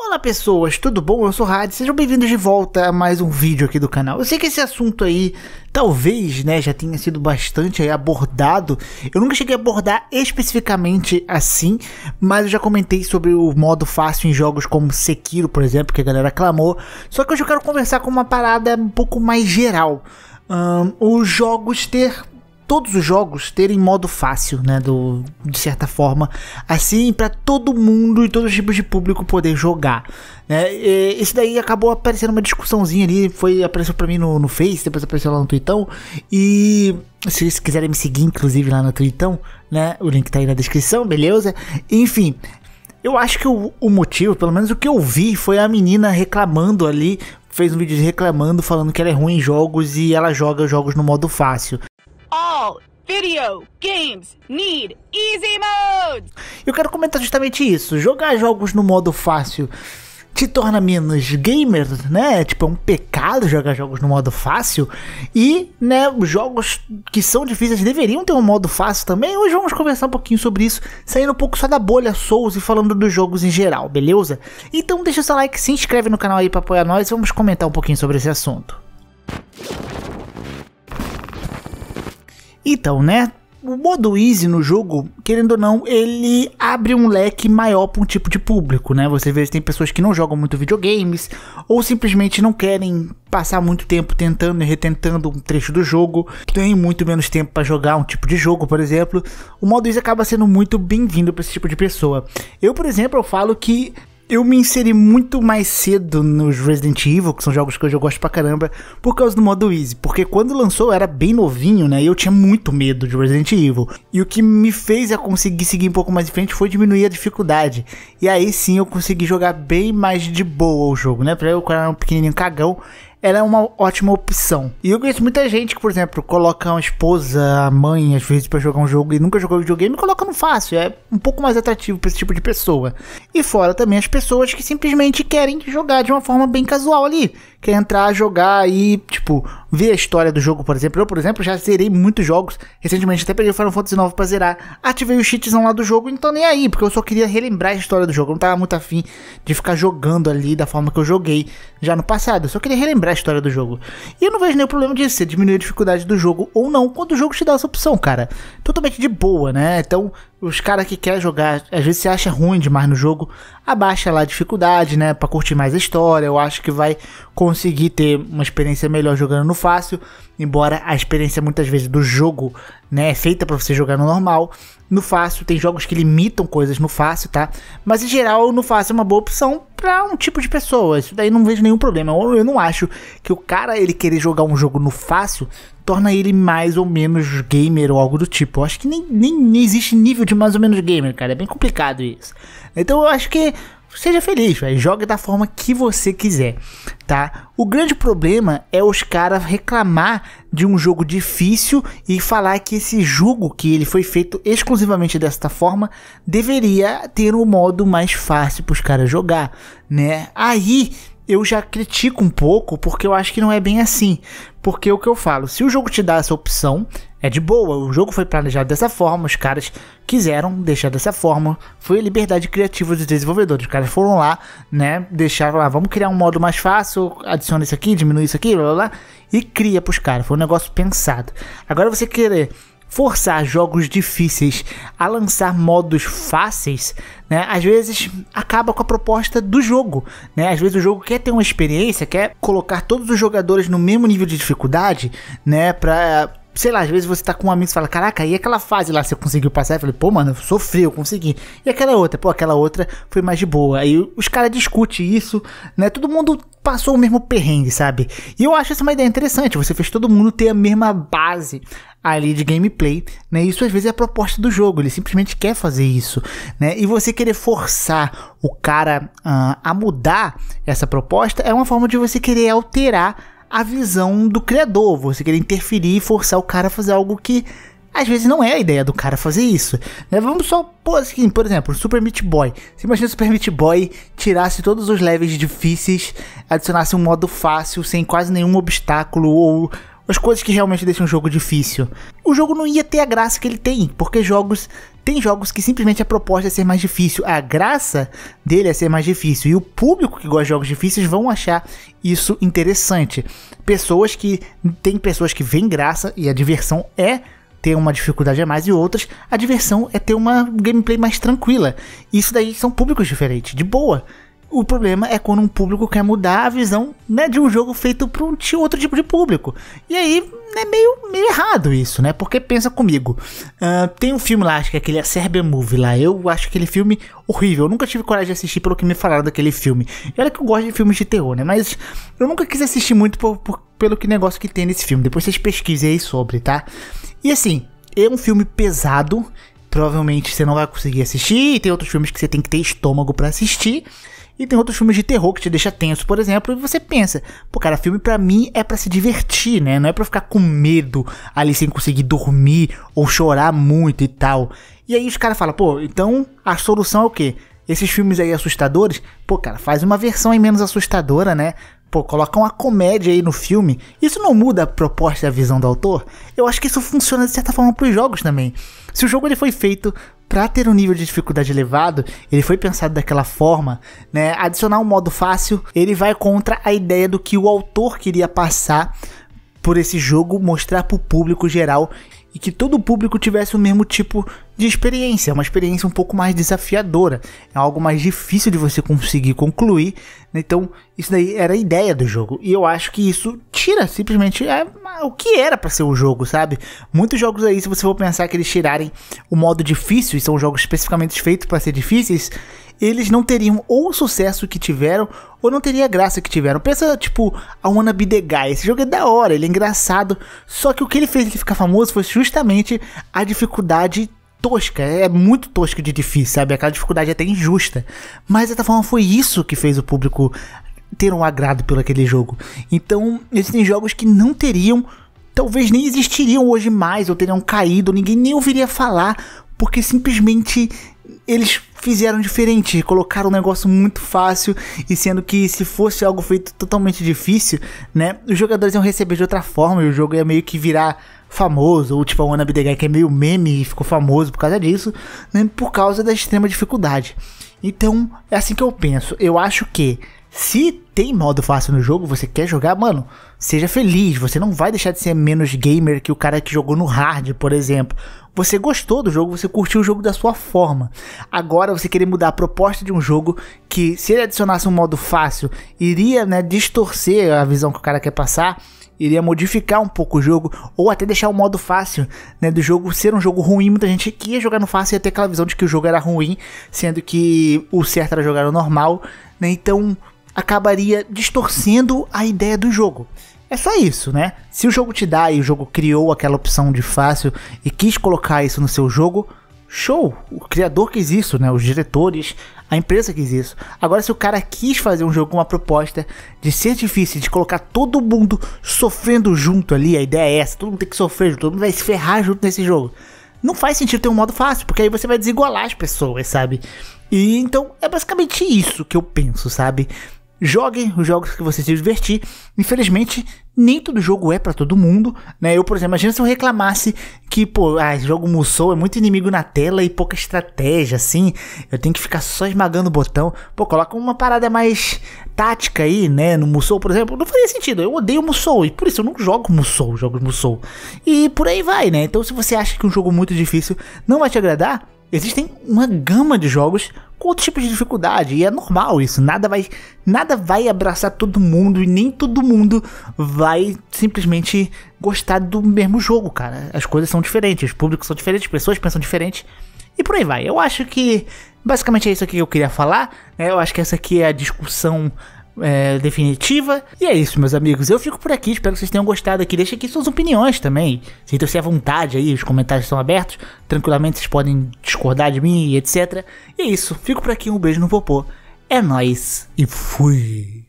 Olá pessoas, tudo bom? Eu sou o Hadi. sejam bem-vindos de volta a mais um vídeo aqui do canal. Eu sei que esse assunto aí, talvez, né, já tenha sido bastante abordado. Eu nunca cheguei a abordar especificamente assim, mas eu já comentei sobre o modo fácil em jogos como Sekiro, por exemplo, que a galera clamou. Só que hoje eu quero conversar com uma parada um pouco mais geral. Um, os jogos ter todos os jogos terem modo fácil, né, do, de certa forma, assim para todo mundo e todos os tipos de público poder jogar. Né? E, isso daí acabou aparecendo uma discussãozinha ali, foi apareceu para mim no, no Face, depois apareceu lá no Twitão e se vocês quiserem me seguir, inclusive lá no Twitão, né, o link tá aí na descrição, beleza? Enfim, eu acho que o, o motivo, pelo menos o que eu vi, foi a menina reclamando ali fez um vídeo reclamando, falando que ela é ruim em jogos e ela joga jogos no modo fácil all video games need easy modes. Eu quero comentar justamente isso. Jogar jogos no modo fácil te torna menos gamer, né? Tipo, é um pecado jogar jogos no modo fácil. E, né, jogos que são difíceis deveriam ter um modo fácil também. Hoje vamos conversar um pouquinho sobre isso, saindo um pouco só da bolha Souls e falando dos jogos em geral, beleza? Então deixa o seu like, se inscreve no canal aí para apoiar nós e vamos comentar um pouquinho sobre esse assunto. Então, né? O modo easy no jogo, querendo ou não, ele abre um leque maior para um tipo de público, né? Você vê que tem pessoas que não jogam muito videogames ou simplesmente não querem passar muito tempo tentando e retentando um trecho do jogo, têm tem muito menos tempo para jogar um tipo de jogo, por exemplo. O modo easy acaba sendo muito bem-vindo para esse tipo de pessoa. Eu, por exemplo, eu falo que eu me inseri muito mais cedo nos Resident Evil, que são jogos que hoje eu gosto pra caramba, por causa do modo easy. Porque quando lançou eu era bem novinho, né? E eu tinha muito medo de Resident Evil. E o que me fez a conseguir seguir um pouco mais em frente foi diminuir a dificuldade. E aí sim eu consegui jogar bem mais de boa o jogo, né? Pra eu, quando era um pequenininho cagão, ela é uma ótima opção. E eu conheço muita gente que, por exemplo, coloca uma esposa, a mãe, às vezes, para jogar um jogo e nunca jogou videogame, coloca no fácil. É um pouco mais atrativo para esse tipo de pessoa. E fora também as pessoas que simplesmente querem jogar de uma forma bem casual ali quer entrar, jogar e, tipo, ver a história do jogo, por exemplo. Eu, por exemplo, já zerei muitos jogos. Recentemente até peguei o Final Fantasy IX pra zerar. Ativei o cheatzão lá do jogo, então nem aí, porque eu só queria relembrar a história do jogo. Eu não tava muito afim de ficar jogando ali da forma que eu joguei já no passado. Eu só queria relembrar a história do jogo. E eu não vejo nenhum problema disso, você diminuir a dificuldade do jogo ou não, quando o jogo te dá essa opção, cara. Totalmente de boa, né? Então, os caras que quer jogar, às vezes você acha ruim demais no jogo, abaixa lá a dificuldade, né, para curtir mais a história. Eu acho que vai conseguir ter uma experiência melhor jogando no fácil, embora a experiência muitas vezes do jogo né? É feita para você jogar no normal. No fácil, tem jogos que limitam coisas no fácil, tá? Mas em geral, no fácil é uma boa opção para um tipo de pessoa. Isso daí não vejo nenhum problema. Eu, eu não acho que o cara ele querer jogar um jogo no fácil torna ele mais ou menos gamer ou algo do tipo. Eu acho que nem, nem, nem existe nível de mais ou menos gamer, cara. É bem complicado isso. Então eu acho que seja feliz, véio. jogue da forma que você quiser, tá? O grande problema é os caras reclamar de um jogo difícil e falar que esse jogo que ele foi feito exclusivamente desta forma deveria ter um modo mais fácil para os caras jogar, né? Aí eu já critico um pouco porque eu acho que não é bem assim. Porque o que eu falo, se o jogo te dá essa opção, é de boa, o jogo foi planejado dessa forma, os caras quiseram deixar dessa forma, foi a liberdade criativa dos desenvolvedores. Os caras foram lá, né, deixaram lá, vamos criar um modo mais fácil, adiciona isso aqui, diminui isso aqui, blá blá, blá e cria pros caras. Foi um negócio pensado. Agora você querer forçar jogos difíceis a lançar modos fáceis, né, às vezes acaba com a proposta do jogo. Né? Às vezes o jogo quer ter uma experiência, quer colocar todos os jogadores no mesmo nível de dificuldade, né, para sei lá, às vezes você tá com um amigo e fala, caraca, e aquela fase lá você conseguiu passar? Eu falei, pô, mano, eu sofri, eu consegui. E aquela outra, pô, aquela outra foi mais de boa. Aí os caras discutem isso, né? Todo mundo passou o mesmo perrengue, sabe? E eu acho essa uma ideia interessante. Você fez todo mundo ter a mesma base ali de gameplay, né? Isso às vezes é a proposta do jogo, ele simplesmente quer fazer isso, né? E você querer forçar o cara uh, a mudar essa proposta é uma forma de você querer alterar a visão do criador, você querer interferir e forçar o cara a fazer algo que às vezes não é a ideia do cara fazer isso. Né? Vamos só pôr assim, por exemplo, Super Meat Boy. Você imagina o Super Meat Boy tirasse todos os levels difíceis, adicionasse um modo fácil, sem quase nenhum obstáculo ou as coisas que realmente deixam o jogo difícil. O jogo não ia ter a graça que ele tem, porque jogos tem jogos que simplesmente a proposta é ser mais difícil, a graça dele é ser mais difícil. E o público que gosta de jogos difíceis vão achar isso interessante. Pessoas que tem pessoas que veem graça e a diversão é ter uma dificuldade a mais e outras, a diversão é ter uma gameplay mais tranquila. Isso daí são públicos diferentes, de boa. O problema é quando um público quer mudar a visão né, de um jogo feito para um outro tipo de público. E aí é meio, meio errado isso, né? Porque pensa comigo. Uh, tem um filme lá, acho que é aquele Serbia Movie lá. Eu acho aquele filme horrível. Eu nunca tive coragem de assistir pelo que me falaram daquele filme. E olha que eu gosto de filmes de terror, né? Mas eu nunca quis assistir muito por, por, pelo que negócio que tem nesse filme. Depois vocês pesquisem aí sobre, tá? E assim, é um filme pesado. Provavelmente você não vai conseguir assistir. E tem outros filmes que você tem que ter estômago para assistir. E tem outros filmes de terror que te deixa tenso, por exemplo, e você pensa, pô, cara, filme para mim é para se divertir, né? Não é para ficar com medo ali sem conseguir dormir ou chorar muito e tal. E aí os caras falam, pô, então a solução é o quê? Esses filmes aí assustadores, pô, cara, faz uma versão aí menos assustadora, né? Pô, coloca uma comédia aí no filme. Isso não muda a proposta e a visão do autor? Eu acho que isso funciona de certa forma para os jogos também. Se o jogo ele foi feito para ter um nível de dificuldade elevado, ele foi pensado daquela forma, né? Adicionar um modo fácil, ele vai contra a ideia do que o autor queria passar por esse jogo, mostrar para o público geral e que todo o público tivesse o mesmo tipo de experiência, é uma experiência um pouco mais desafiadora, é algo mais difícil de você conseguir concluir. Né? Então, isso daí era a ideia do jogo, e eu acho que isso tira simplesmente é ah, o que era para ser o jogo, sabe? Muitos jogos aí, se você for pensar que eles tirarem o modo difícil, e são jogos especificamente feitos para ser difíceis, eles não teriam ou o sucesso que tiveram, ou não teria a graça que tiveram. Pensa, tipo, a Wanna Be The Guy. Esse jogo é da hora, ele é engraçado. Só que o que ele fez ele ficar famoso foi justamente a dificuldade tosca, é muito tosca de difícil, sabe? Aquela dificuldade é até injusta. Mas, de certa forma, foi isso que fez o público ter um agrado pelo aquele jogo. Então, existem jogos que não teriam, talvez nem existiriam hoje mais, ou teriam caído, ninguém nem ouviria falar, porque simplesmente eles fizeram diferente, colocaram um negócio muito fácil e sendo que se fosse algo feito totalmente difícil, né, os jogadores iam receber de outra forma e o jogo ia meio que virar famoso, ou tipo a One Be The Guy, que é meio meme e ficou famoso por causa disso, né, por causa da extrema dificuldade. Então, é assim que eu penso. Eu acho que se tem modo fácil no jogo, você quer jogar, mano, seja feliz. Você não vai deixar de ser menos gamer que o cara que jogou no hard, por exemplo. Você gostou do jogo, você curtiu o jogo da sua forma. Agora você querer mudar a proposta de um jogo que, se ele adicionasse um modo fácil, iria né, distorcer a visão que o cara quer passar iria modificar um pouco o jogo ou até deixar o modo fácil né, do jogo ser um jogo ruim. Muita gente que ia jogar no fácil ia ter aquela visão de que o jogo era ruim, sendo que o certo era jogar no normal. Né? Então, acabaria distorcendo a ideia do jogo. É só isso, né? Se o jogo te dá e o jogo criou aquela opção de fácil e quis colocar isso no seu jogo, show! O criador quis isso, né? Os diretores, a empresa quis isso. Agora, se o cara quis fazer um jogo com uma proposta de ser difícil, de colocar todo mundo sofrendo junto ali, a ideia é essa: todo mundo tem que sofrer, todo mundo vai se ferrar junto nesse jogo. Não faz sentido ter um modo fácil, porque aí você vai desigualar as pessoas, sabe? E então é basicamente isso que eu penso, sabe? joguem os jogos que você se divertir. Infelizmente, nem todo jogo é para todo mundo, né? Eu, por exemplo, imagina se eu reclamasse que, pô, ah, esse jogo Musou é muito inimigo na tela e pouca estratégia, assim. Eu tenho que ficar só esmagando o botão. Pô, coloca uma parada mais tática aí, né? No Musou, por exemplo, não faria sentido. Eu odeio Musou e por isso eu não jogo Musou, jogos Musou. E por aí vai, né? Então, se você acha que um jogo muito difícil não vai te agradar, existem uma gama de jogos com outros tipos de dificuldade e é normal isso. Nada vai, nada vai abraçar todo mundo e nem todo mundo vai simplesmente gostar do mesmo jogo, cara. As coisas são diferentes, os públicos são diferentes, as pessoas pensam diferente e por aí vai. Eu acho que basicamente é isso aqui que eu queria falar. Né? Eu acho que essa aqui é a discussão é, definitiva. E é isso, meus amigos. Eu fico por aqui, espero que vocês tenham gostado aqui. Deixa aqui suas opiniões também. Sintam-se à vontade aí, os comentários estão abertos. Tranquilamente vocês podem discordar de mim e etc. E é isso, fico por aqui, um beijo no popô. É nóis e fui!